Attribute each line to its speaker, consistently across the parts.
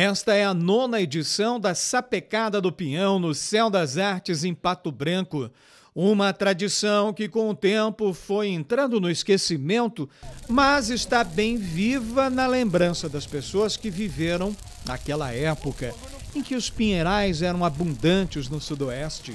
Speaker 1: Esta é a nona edição da Sapecada do Pinhão no Céu das Artes em Pato Branco. Uma tradição que, com o tempo, foi entrando no esquecimento, mas está bem viva na lembrança das pessoas que viveram naquela época em que os pinheirais eram abundantes no Sudoeste.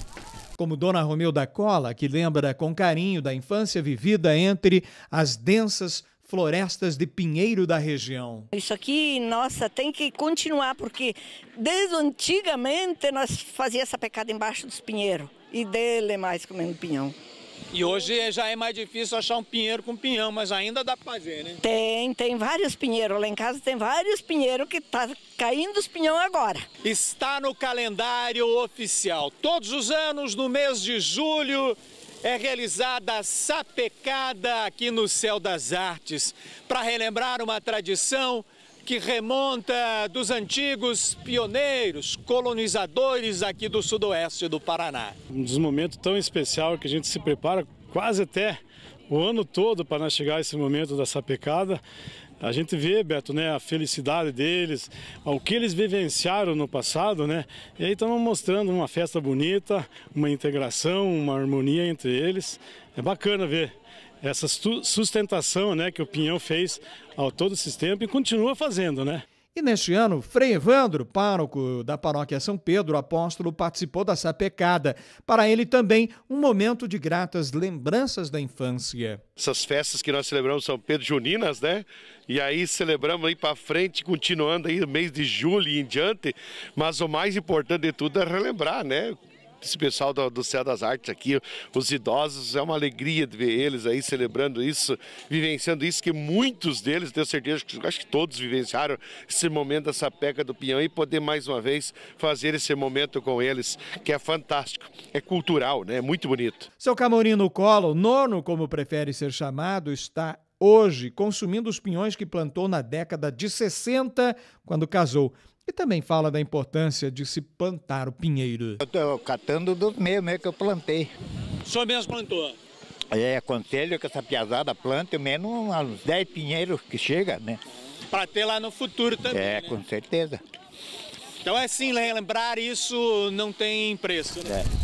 Speaker 1: Como Dona Romeu da Cola, que lembra com carinho da infância vivida entre as densas florestas de pinheiro da região.
Speaker 2: Isso aqui, nossa, tem que continuar, porque desde antigamente nós fazíamos essa pecada embaixo dos pinheiros e dele é mais comendo pinhão.
Speaker 1: E hoje é, já é mais difícil achar um pinheiro com pinhão, mas ainda dá para fazer, né?
Speaker 2: Tem, tem vários pinheiros. Lá em casa tem vários pinheiros que tá caindo os pinhão agora. Está no
Speaker 1: calendário oficial. Todos os anos, no mês de julho, é realizada a sapecada aqui no Céu das Artes, para relembrar uma tradição que remonta dos antigos pioneiros, colonizadores aqui do sudoeste do Paraná. Um
Speaker 3: dos momentos tão especial que a gente se prepara quase até o ano todo para chegar esse momento da sapecada a gente vê, Beto, né, a felicidade deles, o que eles vivenciaram no passado, né? E aí estamos mostrando uma festa bonita, uma integração, uma harmonia entre eles. É bacana ver essa sustentação né, que o Pinhão fez ao todo esse tempo e continua fazendo, né?
Speaker 1: E neste ano, Frei Evandro, pároco da paróquia São Pedro Apóstolo, participou da sapecada. Para ele também, um momento de gratas lembranças da infância.
Speaker 4: Essas festas que nós celebramos São Pedro Juninas, né? E aí celebramos aí para frente, continuando aí mês de julho e em diante. Mas o mais importante de tudo é relembrar, né? esse pessoal do, do Céu das Artes aqui, os idosos, é uma alegria de ver eles aí celebrando isso, vivenciando isso, que muitos deles, tenho certeza, acho que todos vivenciaram esse momento dessa peca do pinhão e poder mais uma vez fazer esse momento com eles, que é fantástico, é cultural, né? É muito bonito.
Speaker 1: Seu Camorino Colo, nono como prefere ser chamado, está hoje consumindo os pinhões que plantou na década de 60, quando casou. E também fala da importância de se plantar o pinheiro. Eu estou catando dos meus, mesmo que eu plantei. Só mesmo plantou? É, aconselho que essa piazada plante menos uns 10 pinheiros que chega, né? Para ter lá no futuro também. É, né? com certeza. Então é assim lembrar isso não tem preço. Né? É.